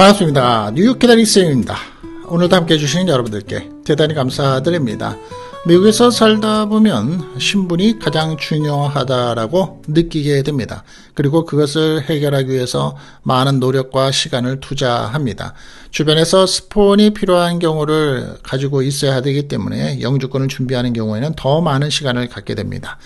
반갑습니다. 뉴욕 기다리쌤입니다. 오늘도 함께 해주신 여러분들께 대단히 감사드립니다. 미국에서 살다 보면 신분이 가장 중요하다라고 느끼게 됩니다. 그리고 그것을 해결하기 위해서 많은 노력과 시간을 투자합니다. 주변에서 스폰이 필요한 경우를 가지고 있어야 되기 때문에 영주권을 준비하는 경우에는 더 많은 시간을 갖게 됩니다.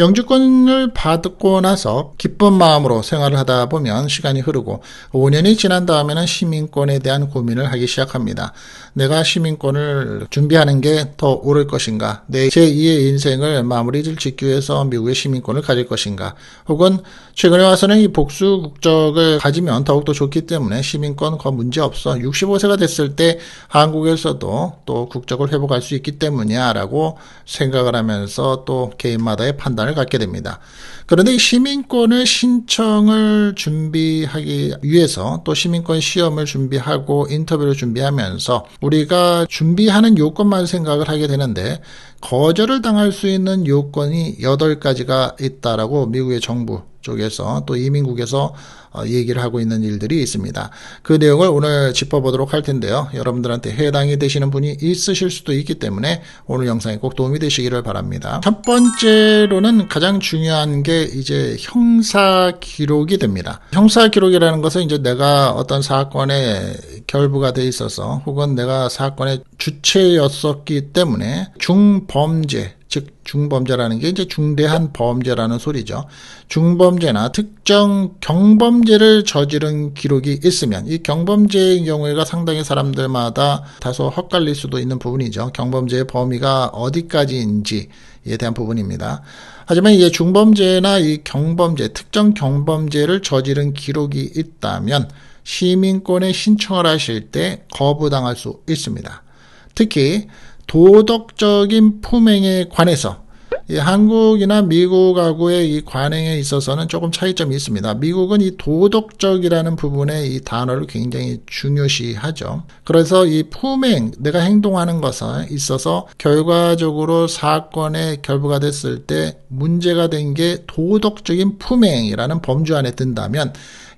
영주권을 받고 나서 기쁜 마음으로 생활을 하다 보면 시간이 흐르고 5년이 지난 다음에는 시민권에 대한 고민을 하기 시작합니다. 내가 시민권을 준비하는 게 더 옳을 것인가 것인가, 내 제2의 인생을 마무리를 짓기 위해서 미국의 시민권을 가질 것인가, 혹은 최근에 와서는 이 복수 국적을 가지면 더욱더 좋기 때문에 시민권 거 문제 없어 65세가 됐을 때 한국에서도 또 국적을 회복할 수 있기 때문이야라고 생각을 하면서 또 개인마다의 판단을 갖게 됩니다. 그런데 이 시민권을 신청을 준비하기 위해서 또 시민권 시험을 준비하고 인터뷰를 준비하면서 우리가 준비하는 요건만 생각을 하게 되는데 거절을 당할 수 있는 요건이 8 가지가 있다라고 미국의 정부 쪽에서 또 이민국에서 어, 얘기를 하고 있는 일들이 있습니다. 그 내용을 오늘 짚어보도록 할 텐데요. 여러분들한테 해당이 되시는 분이 있으실 수도 있기 때문에 오늘 영상에꼭 도움이 되시기를 바랍니다. 첫 번째로는 가장 중요한 게 이제 형사 기록이 됩니다. 형사 기록이라는 것은 이제 내가 어떤 사건에 결부가 돼 있어서 혹은 내가 사건의 주체였었기 때문에 중범죄 즉 중범죄라는 게 이제 중대한 범죄라는 소리죠. 중범죄나 특정 경범죄를 저지른 기록이 있으면 이 경범죄의 경우가 상당히 사람들마다 다소 헛갈릴 수도 있는 부분이죠. 경범죄의 범위가 어디까지인지에 대한 부분입니다. 하지만 이제 중범죄나 이 경범죄 특정 경범죄를 저지른 기록이 있다면 시민권에 신청을 하실 때 거부당할 수 있습니다. 특히 도덕적인 품행에 관해서 한국이나 미국하고의 이 관행에 있어서는 조금 차이점이 있습니다. 미국은 이 도덕적이라는 부분에 이 단어를 굉장히 중요시하죠. 그래서 이 품행, 내가 행동하는 것에 있어서 결과적으로 사건의 결부가 됐을 때 문제가 된 게 도덕적인 품행이라는 범주 안에 든다면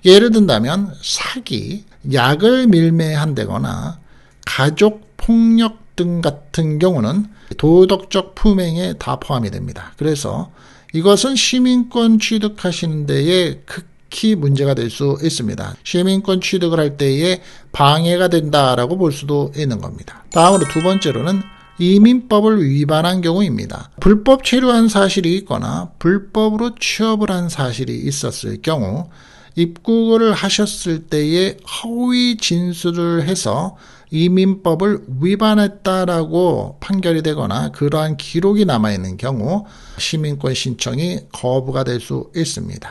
예를 든다면 사기, 약을 밀매한다거나 가족 폭력 등 같은 경우는 도덕적 품행에 다 포함이 됩니다. 그래서 이것은 시민권 취득하시는 데에 극히 문제가 될 수 있습니다. 시민권 취득을 할 때에 방해가 된다라고 볼 수도 있는 겁니다. 다음으로 두 번째로는 이민법을 위반한 경우입니다. 불법 체류한 사실이 있거나 불법으로 취업을 한 사실이 있었을 경우 입국을 하셨을 때에 허위 진술을 해서 이민법을 위반했다라고 판결이 되거나 그러한 기록이 남아있는 경우 시민권 신청이 거부가 될 수 있습니다.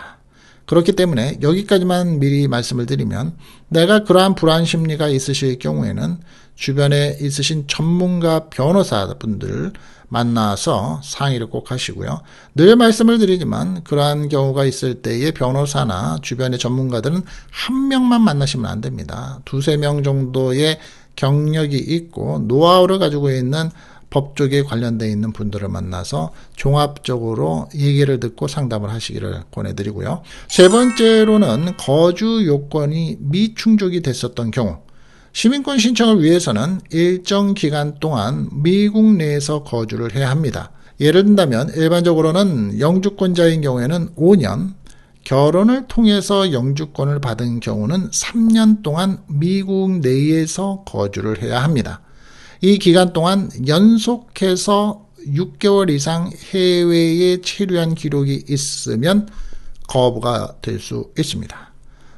그렇기 때문에 여기까지만 미리 말씀을 드리면 내가 그러한 불안 심리가 있으실 경우에는 주변에 있으신 전문가 변호사분들 만나서 상의를 꼭 하시고요. 늘 말씀을 드리지만 그러한 경우가 있을 때에 변호사나 주변의 전문가들은 한 명만 만나시면 안 됩니다. 두세 명 정도의 경력이 있고 노하우를 가지고 있는 법 쪽에 관련되어 있는 분들을 만나서 종합적으로 얘기를 듣고 상담을 하시기를 권해드리고요. 세 번째로는 거주 요건이 미충족이 됐었던 경우 시민권 신청을 위해서는 일정 기간 동안 미국 내에서 거주를 해야 합니다. 예를 든다면 일반적으로는 영주권자인 경우에는 5년, 결혼을 통해서 영주권을 받은 경우는 3년 동안 미국 내에서 거주를 해야 합니다. 이 기간 동안 연속해서 6개월 이상 해외에 체류한 기록이 있으면 거부가 될 수 있습니다.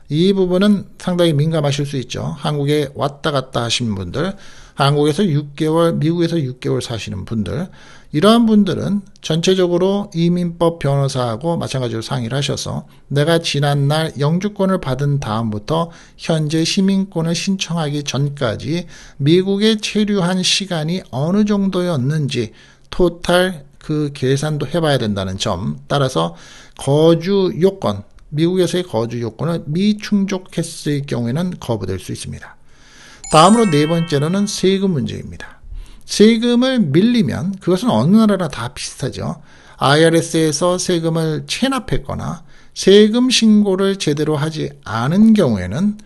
이 부분은 상당히 민감하실 수 있죠. 한국에 왔다 갔다 하신 분들, 한국에서 6개월, 미국에서 6개월 사시는 분들, 이러한 분들은 전체적으로 이민법 변호사하고 마찬가지로 상의를 하셔서 내가 지난날 영주권을 받은 다음부터 현재 시민권을 신청하기 전까지 미국에 체류한 시간이 어느 정도였는지 토탈 그 계산도 해봐야 된다는 점 따라서 거주 요건 미국에서의 거주 요건을 미충족했을 경우에는 거부될 수 있습니다. 다음으로 네 번째로는 세금 문제입니다. 세금을 밀리면 그것은 어느 나라나 다 비슷하죠. IRS에서 세금을 체납했거나 세금 신고를 제대로 하지 않은 경우에는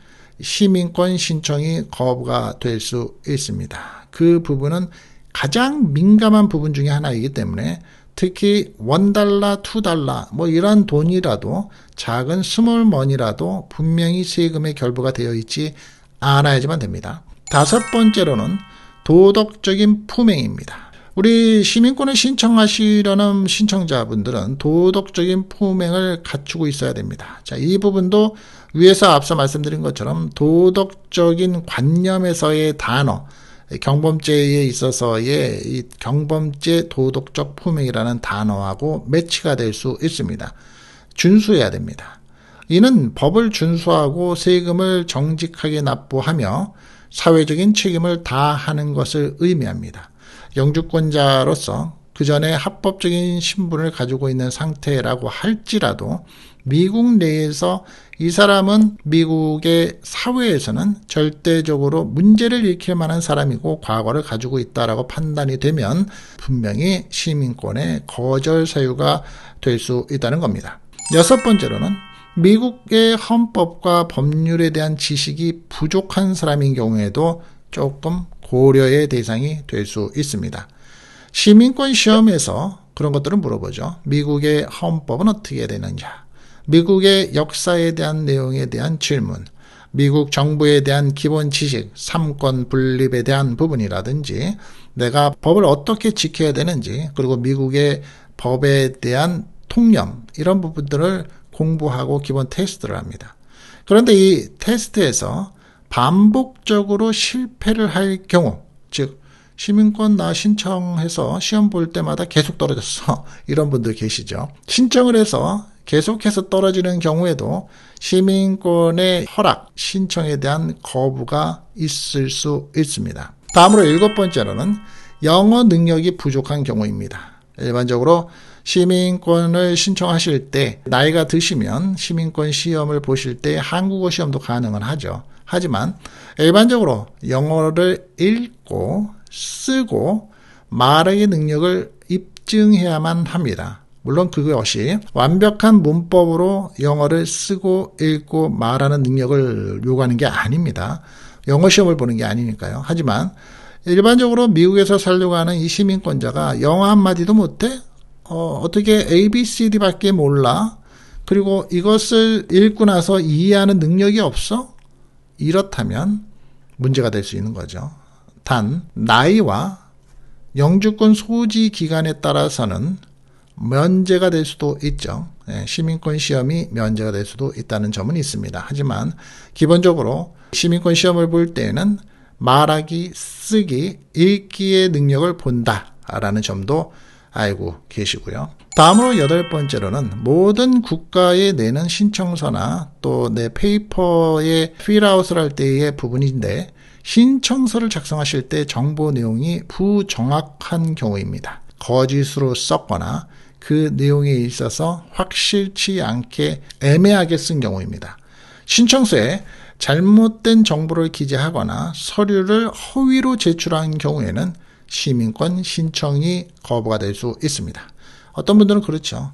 시민권 신청이 거부가 될 수 있습니다. 그 부분은 가장 민감한 부분 중의 하나이기 때문에 특히 원달러, 투달러 뭐이런 돈이라도 작은 스몰 머니라도 분명히 세금의 결부가 되어 있지 않아야지만 됩니다. 다섯 번째로는 도덕적인 품행입니다. 우리 시민권을 신청하시려는 신청자분들은 도덕적인 품행을 갖추고 있어야 됩니다. 자, 이 부분도 위에서 앞서 말씀드린 것처럼 도덕적인 관념에서의 단어, 경범죄에 있어서의 이 경범죄 도덕적 품행이라는 단어하고 매치가 될 수 있습니다. 준수해야 됩니다. 이는 법을 준수하고 세금을 정직하게 납부하며 사회적인 책임을 다하는 것을 의미합니다. 영주권자로서 그 전에 합법적인 신분을 가지고 있는 상태라고 할지라도 미국 내에서 이 사람은 미국의 사회에서는 절대적으로 문제를 일으킬 만한 사람이고 과거를 가지고 있다라고 판단이 되면 분명히 시민권의 거절 사유가 될 수 있다는 겁니다. 여섯 번째로는 미국의 헌법과 법률에 대한 지식이 부족한 사람인 경우에도 조금 고려의 대상이 될 수 있습니다. 시민권 시험에서 그런 것들을 물어보죠. 미국의 헌법은 어떻게 되느냐. 미국의 역사에 대한 내용에 대한 질문, 미국 정부에 대한 기본 지식, 삼권 분립에 대한 부분이라든지, 내가 법을 어떻게 지켜야 되는지, 그리고 미국의 법에 대한 통념, 이런 부분들을 공부하고 기본 테스트를 합니다. 그런데 이 테스트에서 반복적으로 실패를 할 경우, 즉, 시민권 나 신청해서 시험 볼 때마다 계속 떨어졌어. 이런 분들 계시죠. 신청을 해서 계속해서 떨어지는 경우에도 시민권의 허락 신청에 대한 거부가 있을 수 있습니다. 다음으로 일곱 번째로는 영어 능력이 부족한 경우입니다. 일반적으로 시민권을 신청하실 때 나이가 드시면 시민권 시험을 보실 때 한국어 시험도 가능은 하죠. 하지만 일반적으로 영어를 읽고 쓰고 말의 능력을 입증해야만 합니다. 물론 그것이 완벽한 문법으로 영어를 쓰고 읽고 말하는 능력을 요구하는 게 아닙니다. 영어 시험을 보는 게 아니니까요. 하지만 일반적으로 미국에서 살려고 하는 이 시민권자가 영어 한마디도 못해? 어, 어떻게 A, B, C, D밖에 몰라? 그리고 이것을 읽고 나서 이해하는 능력이 없어? 이렇다면 문제가 될 수 있는 거죠. 단, 나이와 영주권 소지 기간에 따라서는 면제가 될 수도 있죠. 예, 시민권 시험이 면제가 될 수도 있다는 점은 있습니다. 하지만 기본적으로 시민권 시험을 볼 때는 에 말하기, 쓰기, 읽기의 능력을 본다라는 점도 알고 계시고요. 다음으로 여덟 번째로는 모든 국가에 내는 신청서나 또 내페이퍼의 필아웃을 할 때의 부분인데 신청서를 작성하실 때 정보 내용이 부정확한 경우입니다. 거짓으로 썼거나 그 내용에 있어서 확실치 않게 애매하게 쓴 경우입니다. 신청서에 잘못된 정보를 기재하거나 서류를 허위로 제출한 경우에는 시민권 신청이 거부가 될 수 있습니다. 어떤 분들은 그렇죠.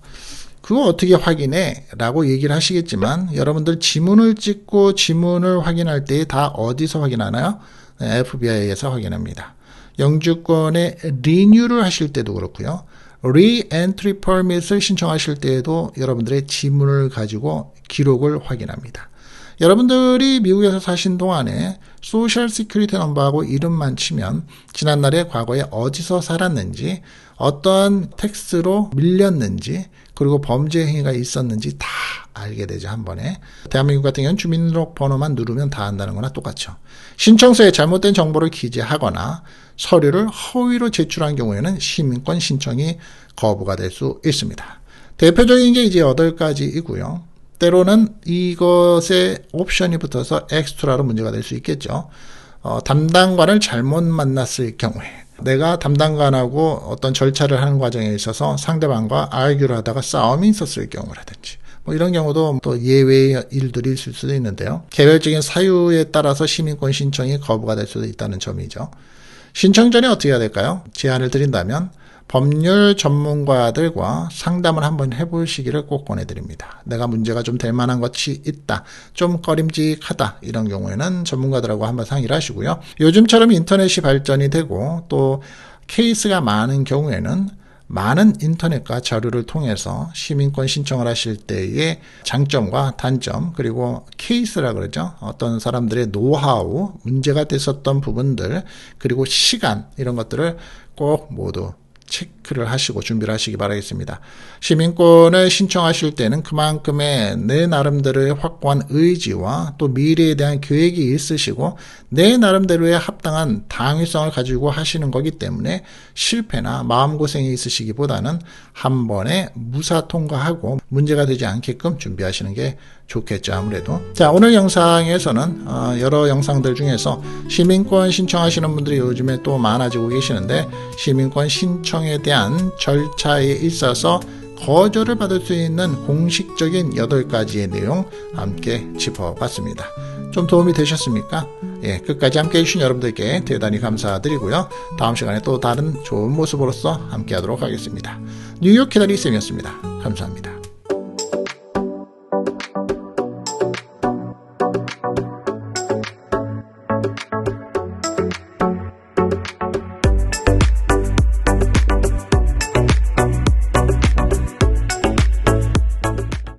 그거 어떻게 확인해? 라고 얘기를 하시겠지만 여러분들 지문을 찍고 지문을 확인할 때 다 어디서 확인하나요? 네, FBI에서 확인합니다. 영주권의 리뉴를 하실 때도 그렇고요. re-entry permit을 신청하실 때에도 여러분들의 지문을 가지고 기록을 확인합니다. 여러분들이 미국에서 사신 동안에 소셜 시큐리티 넘버하고 이름만 치면 지난날의 과거에 어디서 살았는지 어떤 텍스로 밀렸는지 그리고 범죄 행위가 있었는지 다 알게 되죠 한 번에 대한민국 같은 경우는 주민등록번호만 누르면 다 한다는 거나 똑같죠 신청서에 잘못된 정보를 기재하거나 서류를 허위로 제출한 경우에는 시민권 신청이 거부가 될 수 있습니다 대표적인 게 이제 8가지이고요 때로는 이것에 옵션이 붙어서 엑스트라로 문제가 될 수 있겠죠 어, 담당관을 잘못 만났을 경우에 내가 담당관하고 어떤 절차를 하는 과정에 있어서 상대방과 알기로 하다가 싸움이 있었을 경우라든지 뭐 이런 경우도 또 예외의 일들이 있을 수도 있는데요. 개별적인 사유에 따라서 시민권 신청이 거부가 될 수도 있다는 점이죠. 신청 전에 어떻게 해야 될까요? 제안을 드린다면 법률 전문가들과 상담을 한번 해보시기를 꼭 권해드립니다. 내가 문제가 좀 될 만한 것이 있다. 좀 꺼림직하다. 이런 경우에는 전문가들하고 한번 상의를 하시고요. 요즘처럼 인터넷이 발전이 되고 또 케이스가 많은 경우에는 많은 인터넷과 자료를 통해서 시민권 신청을 하실 때의 장점과 단점 그리고 케이스라 그러죠 어떤 사람들의 노하우 문제가 됐었던 부분들 그리고 시간 이런 것들을 꼭 모두 체크를 하시고 준비를 하시기 바라겠습니다. 시민권을 신청하실 때는 그만큼의 내 나름대로의 확고한 의지와 또 미래에 대한 계획이 있으시고 내 나름대로의 합당한 당위성을 가지고 하시는 거기 때문에 실패나 마음고생이 있으시기보다는 한 번에 무사 통과하고 문제가 되지 않게끔 준비하시는 게 좋겠죠 아무래도 자 오늘 영상에서는 어, 여러 영상들 중에서 시민권 신청하시는 분들이 요즘에 또 많아지고 계시는데 시민권 신청에 대한 절차에 있어서 거절을 받을 수 있는 공식적인 8가지의 내용 함께 짚어봤습니다. 좀 도움이 되셨습니까? 예, 끝까지 함께 해주신 여러분들께 대단히 감사드리고요. 다음 시간에 또 다른 좋은 모습으로서 함께 하도록 하겠습니다. 뉴욕 키다리 쌤이었습니다. 감사합니다.